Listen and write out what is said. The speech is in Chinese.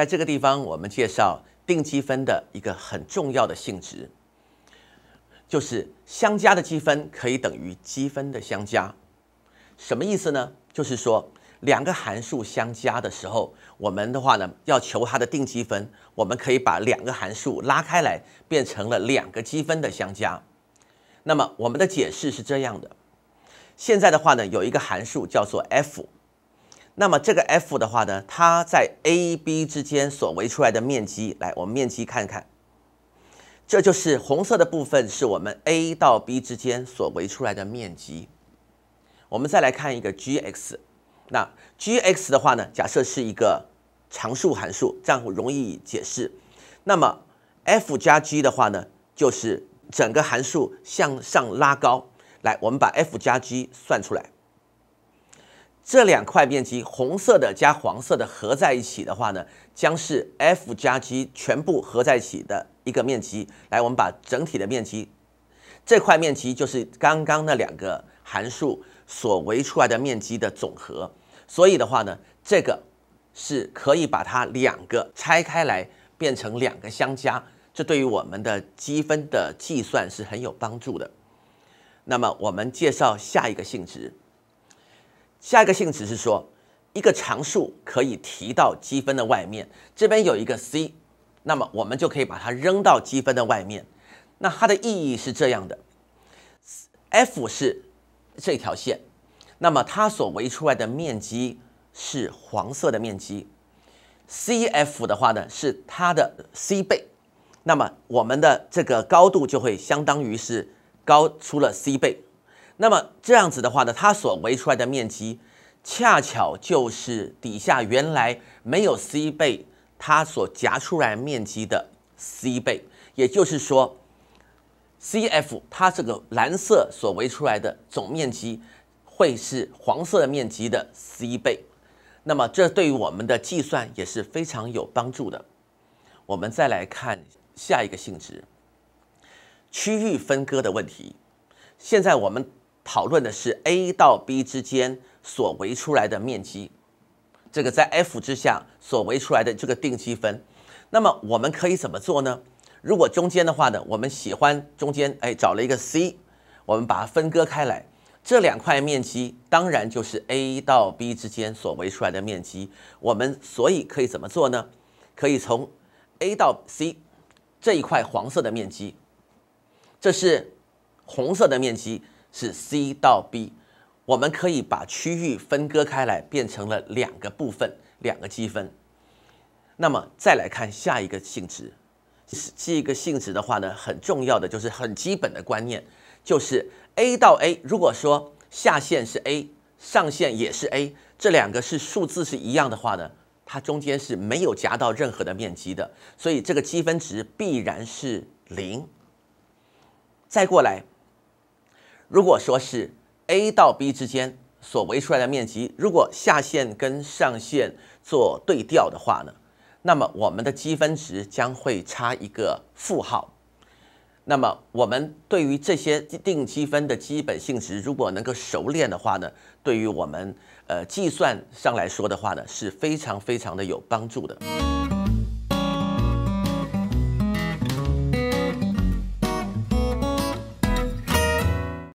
在这个地方，我们介绍定积分的一个很重要的性质，就是相加的积分可以等于积分的相加。什么意思呢？就是说，两个函数相加的时候，我们的话呢，要求它的定积分，我们可以把两个函数拉开来，变成了两个积分的相加。那么，我们的解释是这样的：现在的话呢，有一个函数叫做 f。那么这个 f 的话呢，它在 a、b 之间所围出来的面积，来，我们面积看看，这就是红色的部分，是我们 a 到 b 之间所围出来的面积。我们再来看一个 g(x)，那 g(x) 的话呢，假设是一个常数函数，这样容易解释。那么 f 加 g 的话呢，就是整个函数向上拉高。来，我们把 f 加 g 算出来。这两块面积，红色的加黄色的合在一起的话呢，将是 f 加 g 全部合在一起的一个面积。来，我们把整体的面积，这块面积就是刚刚那两个函数所围出来的面积的总和。所以的话呢，这个是可以把它两个拆开来变成两个相加，这对于我们的积分的计算是很有帮助的。那么，我们介绍下一个性质。下一个性质是说，一个常数可以提到积分的外面。这边有一个 c，那么我们就可以把它扔到积分的外面。那它的意义是这样的：f 是这条线，那么它所围出来的面积是黄色的面积。c f 的话呢，是它的 c 倍，那么我们的这个高度就会相当于是高出了 c 倍。那么这样子的话呢，它所围出来的面积，恰巧就是底下原来没有 c 倍它所夹出来面积的 c 倍，也就是说，C F 它这个蓝色所围出来的总面积，会是黄色面积的 c 倍。那么这对于我们的计算也是非常有帮助的。我们再来看下一个性质，区域分割的问题。现在我们。讨论的是 a 到 b 之间所围出来的面积，这个在 f 之下所围出来的这个定积分。那么我们可以怎么做呢？如果中间的话呢，我们喜欢中间哎找了一个 c，我们把它分割开来，这两块面积当然就是 a 到 b 之间所围出来的面积。我们所以可以怎么做呢？可以从 a 到 c 这一块黄色的面积，这是红色的面积。是 c 到 b，我们可以把区域分割开来，变成了两个部分，两个积分。那么再来看下一个性质，这个性质的话呢，很重要的就是很基本的观念，就是 a 到 a，如果说下限是 a，上限也是 a，这两个是数字是一样的话呢，它中间是没有夹到任何的面积的，所以这个积分值必然是零。再过来。如果说是 a 到 b 之间所围出来的面积，如果下限跟上限做对调的话呢，那么我们的积分值将会差一个负号。那么我们对于这些定积分的基本性质，如果能够熟练的话呢，对于我们呃计算上来说的话呢，是非常非常的有帮助的。